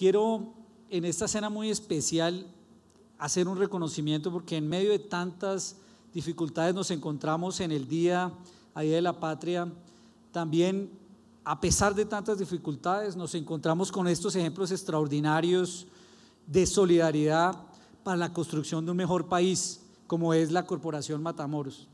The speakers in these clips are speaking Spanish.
Quiero en esta cena muy especial hacer un reconocimiento porque en medio de tantas dificultades nos encontramos en el día de la patria. También, a pesar de tantas dificultades, nos encontramos con estos ejemplos extraordinarios de solidaridad para la construcción de un mejor país, como es la Corporación Matamoros.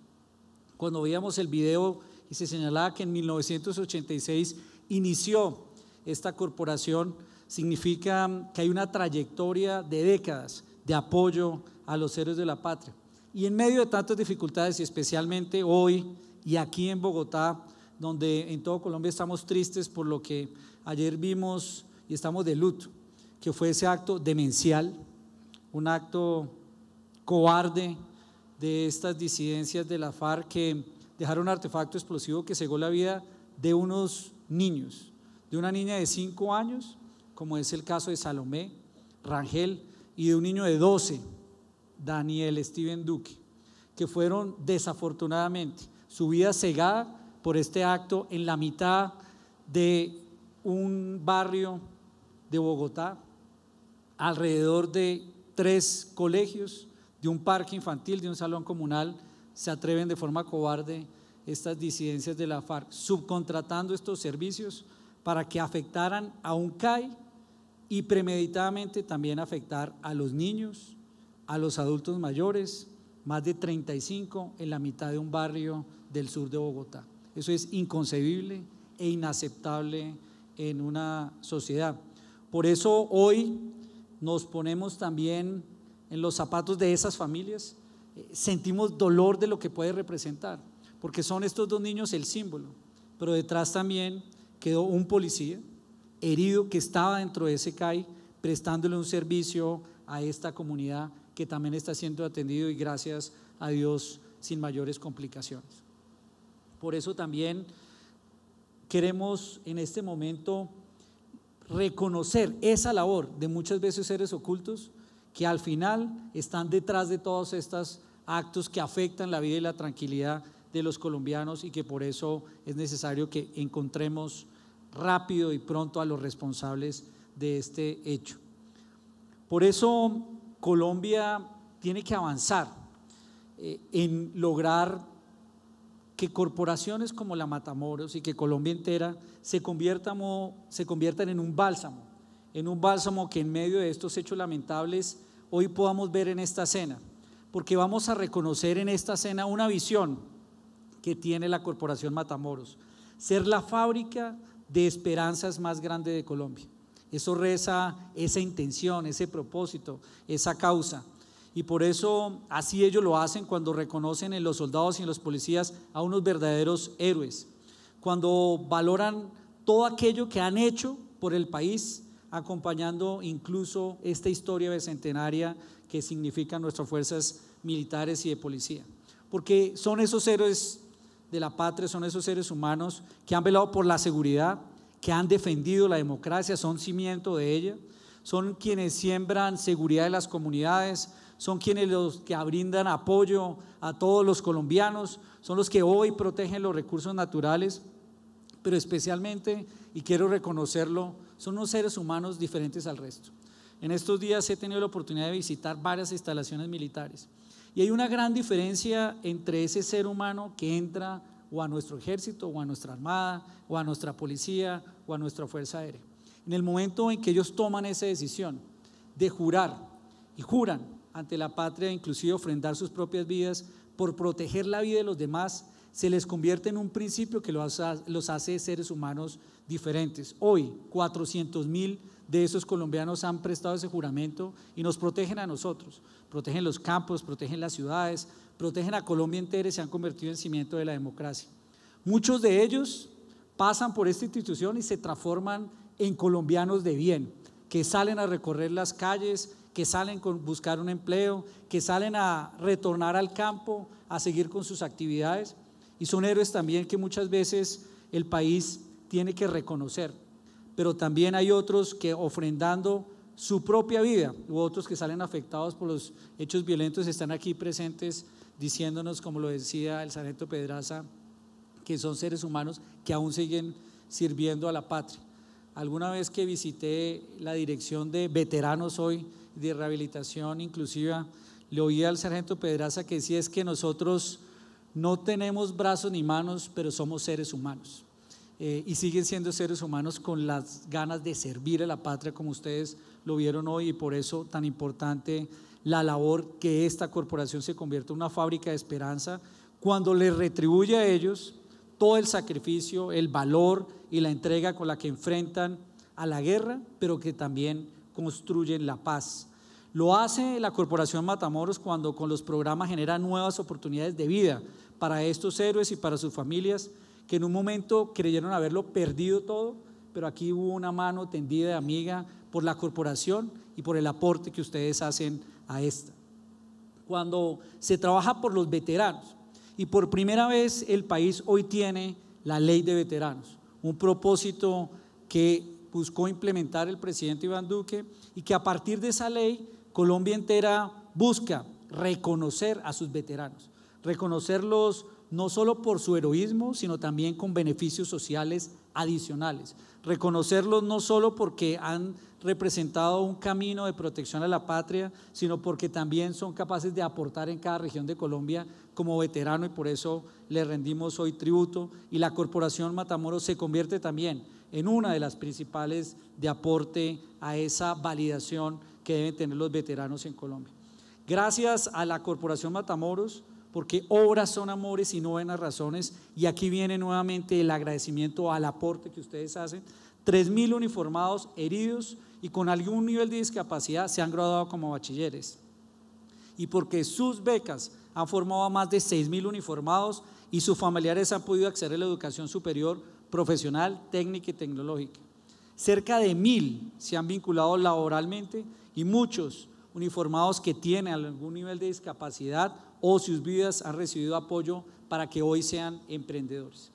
Cuando veíamos el video y se señalaba que en 1986 inició esta corporación, significa que hay una trayectoria de décadas de apoyo a los héroes de la patria. Y en medio de tantas dificultades, y especialmente hoy y aquí en Bogotá, donde en todo Colombia estamos tristes por lo que ayer vimos y estamos de luto, que fue ese acto demencial, un acto cobarde de estas disidencias de la FARC que dejaron un artefacto explosivo que cegó la vida de unos niños, de una niña de cinco años como es el caso de Salomé, Rangel y de un niño de 12, Daniel Steven Duque, que fueron desafortunadamente su vida cegada por este acto en la mitad de un barrio de Bogotá, alrededor de tres colegios, de un parque infantil, de un salón comunal, se atreven de forma cobarde estas disidencias de la FARC, subcontratando estos servicios para que afectaran a un CAI y premeditadamente también afectar a los niños, a los adultos mayores, más de 35 en la mitad de un barrio del sur de Bogotá. Eso es inconcebible e inaceptable en una sociedad. Por eso hoy nos ponemos también en los zapatos de esas familias, eh, sentimos dolor de lo que puede representar, porque son estos dos niños el símbolo, pero detrás también quedó un policía, herido que estaba dentro de ese CAI, prestándole un servicio a esta comunidad que también está siendo atendido y gracias a Dios sin mayores complicaciones. Por eso también queremos en este momento reconocer esa labor de muchas veces seres ocultos que al final están detrás de todos estos actos que afectan la vida y la tranquilidad de los colombianos y que por eso es necesario que encontremos rápido y pronto a los responsables de este hecho. Por eso Colombia tiene que avanzar eh, en lograr que corporaciones como la Matamoros y que Colombia entera se conviertan, se conviertan en un bálsamo, en un bálsamo que en medio de estos hechos lamentables hoy podamos ver en esta cena, porque vamos a reconocer en esta cena una visión que tiene la Corporación Matamoros, ser la fábrica de esperanzas más grande de Colombia. Eso reza esa intención, ese propósito, esa causa. Y por eso así ellos lo hacen cuando reconocen en los soldados y en los policías a unos verdaderos héroes, cuando valoran todo aquello que han hecho por el país, acompañando incluso esta historia bicentenaria que significan nuestras fuerzas militares y de policía. Porque son esos héroes de la patria son esos seres humanos que han velado por la seguridad, que han defendido la democracia, son cimiento de ella, son quienes siembran seguridad en las comunidades, son quienes los que brindan apoyo a todos los colombianos, son los que hoy protegen los recursos naturales, pero especialmente, y quiero reconocerlo, son unos seres humanos diferentes al resto. En estos días he tenido la oportunidad de visitar varias instalaciones militares. Y hay una gran diferencia entre ese ser humano que entra o a nuestro ejército, o a nuestra armada, o a nuestra policía, o a nuestra fuerza aérea. En el momento en que ellos toman esa decisión de jurar y juran ante la patria, inclusive ofrendar sus propias vidas por proteger la vida de los demás, se les convierte en un principio que los hace, seres humanos diferentes. Hoy, 400 mil de esos colombianos han prestado ese juramento y nos protegen a nosotros, protegen los campos, protegen las ciudades, protegen a Colombia entera y se han convertido en cimiento de la democracia. Muchos de ellos pasan por esta institución y se transforman en colombianos de bien, que salen a recorrer las calles, que salen a buscar un empleo, que salen a retornar al campo, a seguir con sus actividades. Y son héroes también que muchas veces el país tiene que reconocer pero también hay otros que ofrendando su propia vida, u otros que salen afectados por los hechos violentos, están aquí presentes diciéndonos, como lo decía el sargento Pedraza, que son seres humanos que aún siguen sirviendo a la patria. Alguna vez que visité la dirección de veteranos hoy, de rehabilitación inclusiva, le oí al sargento Pedraza que decía es que nosotros no tenemos brazos ni manos, pero somos seres humanos. Eh, y siguen siendo seres humanos con las ganas de servir a la patria como ustedes lo vieron hoy y por eso tan importante la labor que esta corporación se convierte en una fábrica de esperanza cuando les retribuye a ellos todo el sacrificio, el valor y la entrega con la que enfrentan a la guerra, pero que también construyen la paz. Lo hace la Corporación Matamoros cuando con los programas genera nuevas oportunidades de vida para estos héroes y para sus familias, que en un momento creyeron haberlo perdido todo, pero aquí hubo una mano tendida de amiga por la corporación y por el aporte que ustedes hacen a esta. Cuando se trabaja por los veteranos, y por primera vez el país hoy tiene la ley de veteranos, un propósito que buscó implementar el presidente Iván Duque y que a partir de esa ley Colombia entera busca reconocer a sus veteranos, reconocerlos no solo por su heroísmo, sino también con beneficios sociales adicionales. Reconocerlos no solo porque han representado un camino de protección a la patria, sino porque también son capaces de aportar en cada región de Colombia como veterano y por eso le rendimos hoy tributo. Y la Corporación Matamoros se convierte también en una de las principales de aporte a esa validación que deben tener los veteranos en Colombia. Gracias a la Corporación Matamoros, porque obras son amores y no buenas razones. Y aquí viene nuevamente el agradecimiento al aporte que ustedes hacen. 3.000 uniformados heridos y con algún nivel de discapacidad se han graduado como bachilleres. Y porque sus becas han formado a más de 6.000 uniformados y sus familiares han podido acceder a la educación superior, profesional, técnica y tecnológica. Cerca de 1.000 se han vinculado laboralmente y muchos uniformados que tienen algún nivel de discapacidad o sus vidas han recibido apoyo para que hoy sean emprendedores.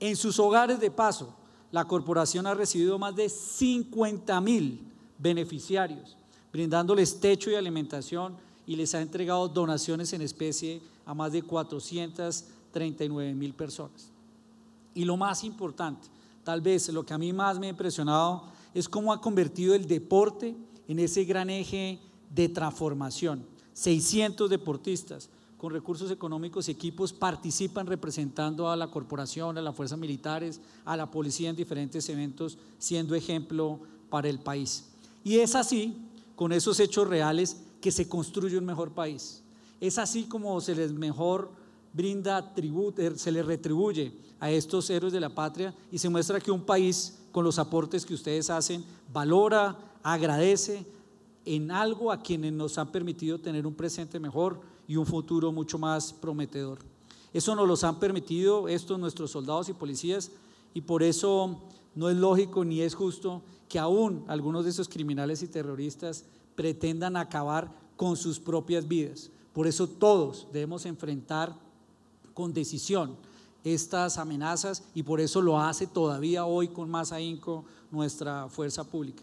En sus hogares de paso, la corporación ha recibido más de 50 mil beneficiarios, brindándoles techo y alimentación y les ha entregado donaciones en especie a más de 439 mil personas. Y lo más importante, tal vez lo que a mí más me ha impresionado, es cómo ha convertido el deporte en ese gran eje de transformación. 600 deportistas con recursos económicos y equipos participan representando a la corporación, a las fuerzas militares, a la policía en diferentes eventos, siendo ejemplo para el país. Y es así, con esos hechos reales, que se construye un mejor país. Es así como se les mejor brinda tributo, eh, se les retribuye a estos héroes de la patria y se muestra que un país, con los aportes que ustedes hacen, valora, agradece en algo a quienes nos han permitido tener un presente mejor y un futuro mucho más prometedor. Eso nos los han permitido estos nuestros soldados y policías y por eso no es lógico ni es justo que aún algunos de esos criminales y terroristas pretendan acabar con sus propias vidas. Por eso todos debemos enfrentar con decisión estas amenazas y por eso lo hace todavía hoy con más ahínco nuestra fuerza pública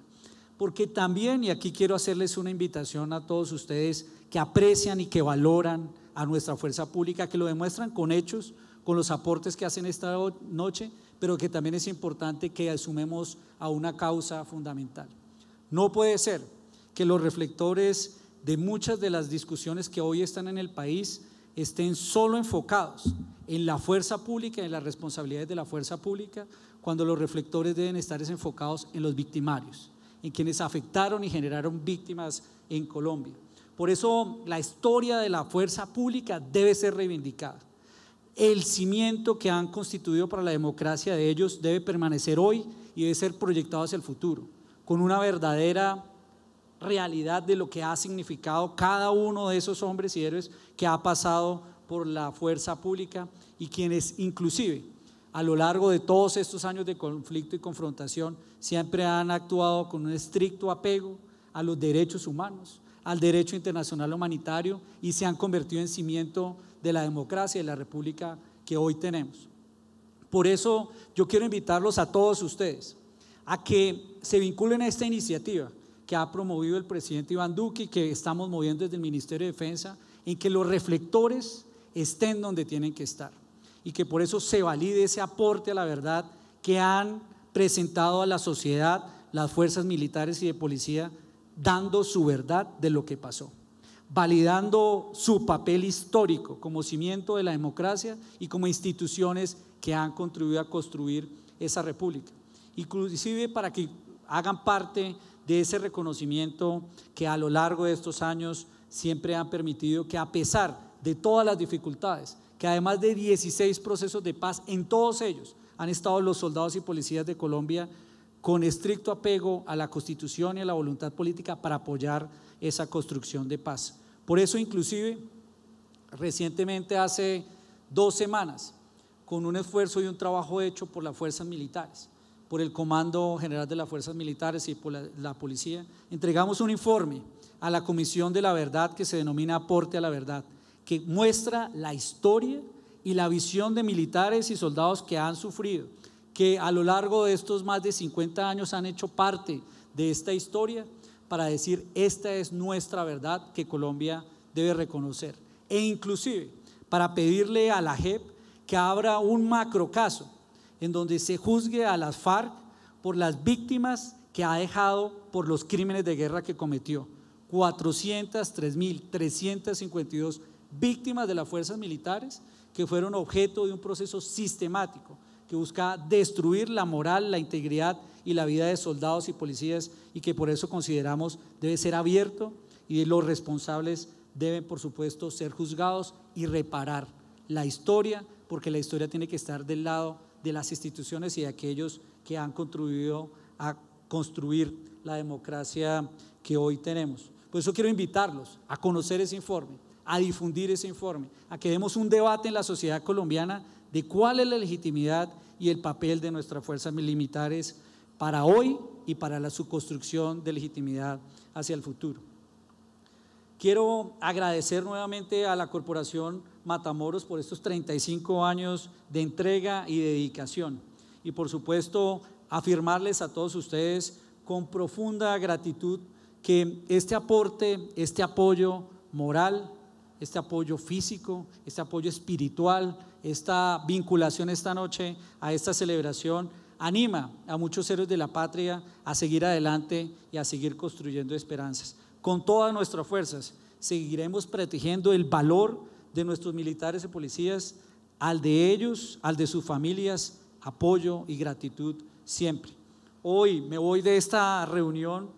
porque también, y aquí quiero hacerles una invitación a todos ustedes que aprecian y que valoran a nuestra fuerza pública, que lo demuestran con hechos, con los aportes que hacen esta noche, pero que también es importante que asumamos a una causa fundamental. No puede ser que los reflectores de muchas de las discusiones que hoy están en el país estén solo enfocados en la fuerza pública, en las responsabilidades de la fuerza pública, cuando los reflectores deben estar enfocados en los victimarios, en quienes afectaron y generaron víctimas en Colombia. Por eso la historia de la fuerza pública debe ser reivindicada. El cimiento que han constituido para la democracia de ellos debe permanecer hoy y debe ser proyectado hacia el futuro, con una verdadera realidad de lo que ha significado cada uno de esos hombres y héroes que ha pasado por la fuerza pública y quienes inclusive a lo largo de todos estos años de conflicto y confrontación siempre han actuado con un estricto apego a los derechos humanos, al derecho internacional humanitario y se han convertido en cimiento de la democracia y de la república que hoy tenemos. Por eso yo quiero invitarlos a todos ustedes a que se vinculen a esta iniciativa que ha promovido el presidente Iván Duque y que estamos moviendo desde el Ministerio de Defensa, en que los reflectores estén donde tienen que estar y que por eso se valide ese aporte a la verdad que han presentado a la sociedad las fuerzas militares y de policía, dando su verdad de lo que pasó, validando su papel histórico como cimiento de la democracia y como instituciones que han contribuido a construir esa república, inclusive para que hagan parte de ese reconocimiento que a lo largo de estos años siempre han permitido que a pesar de todas las dificultades, que además de 16 procesos de paz, en todos ellos han estado los soldados y policías de Colombia con estricto apego a la constitución y a la voluntad política para apoyar esa construcción de paz. Por eso inclusive, recientemente, hace dos semanas, con un esfuerzo y un trabajo hecho por las fuerzas militares, por el Comando General de las Fuerzas Militares y por la, la, Policía, entregamos un informe a la Comisión de la Verdad que se denomina Aporte a la Verdad, que muestra la historia y la visión de militares y soldados que han sufrido, que a lo largo de estos más de 50 años han hecho parte de esta historia para decir, esta es nuestra verdad que Colombia debe reconocer. E inclusive para pedirle a la JEP que abra un macro caso en donde se juzgue a las FARC por las víctimas que ha dejado por los crímenes de guerra que cometió. 403.352 víctimas de las fuerzas militares que fueron objeto de un proceso sistemático que busca destruir la moral, la integridad y la vida de soldados y policías y que por eso consideramos debe ser abierto y los responsables deben por supuesto ser juzgados y reparar la historia porque la historia tiene que estar del lado de las instituciones y de aquellos que han contribuido a construir la democracia que hoy tenemos. Por eso quiero invitarlos a conocer ese informe a difundir ese informe, a que demos un debate en la sociedad colombiana de cuál es la legitimidad y el papel de nuestras fuerzas militares para hoy y para la, su construcción de legitimidad hacia el futuro. Quiero agradecer nuevamente a la Corporación Matamoros por estos 35 años de entrega y dedicación y por supuesto afirmarles a todos ustedes con profunda gratitud que este aporte, este apoyo moral, este apoyo físico, este apoyo espiritual, esta vinculación esta noche a esta celebración, anima a muchos héroes de la patria a seguir adelante y a seguir construyendo esperanzas. Con todas nuestras fuerzas seguiremos protegiendo el valor de nuestros militares y policías, al de ellos, al de sus familias, apoyo y gratitud siempre. Hoy me voy de esta reunión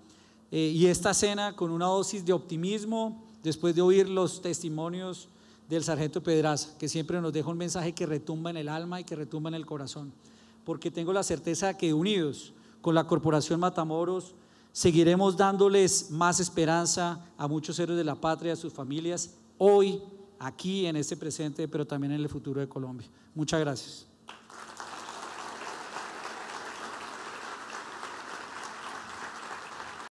eh, y esta cena con una dosis de optimismo, después de oír los testimonios del sargento Pedraza, que siempre nos deja un mensaje que retumba en el alma y que retumba en el corazón, porque tengo la certeza que unidos con la Corporación Matamoros seguiremos dándoles más esperanza a muchos héroes de la patria, a sus familias, hoy, aquí, en este presente, pero también en el futuro de Colombia. Muchas gracias.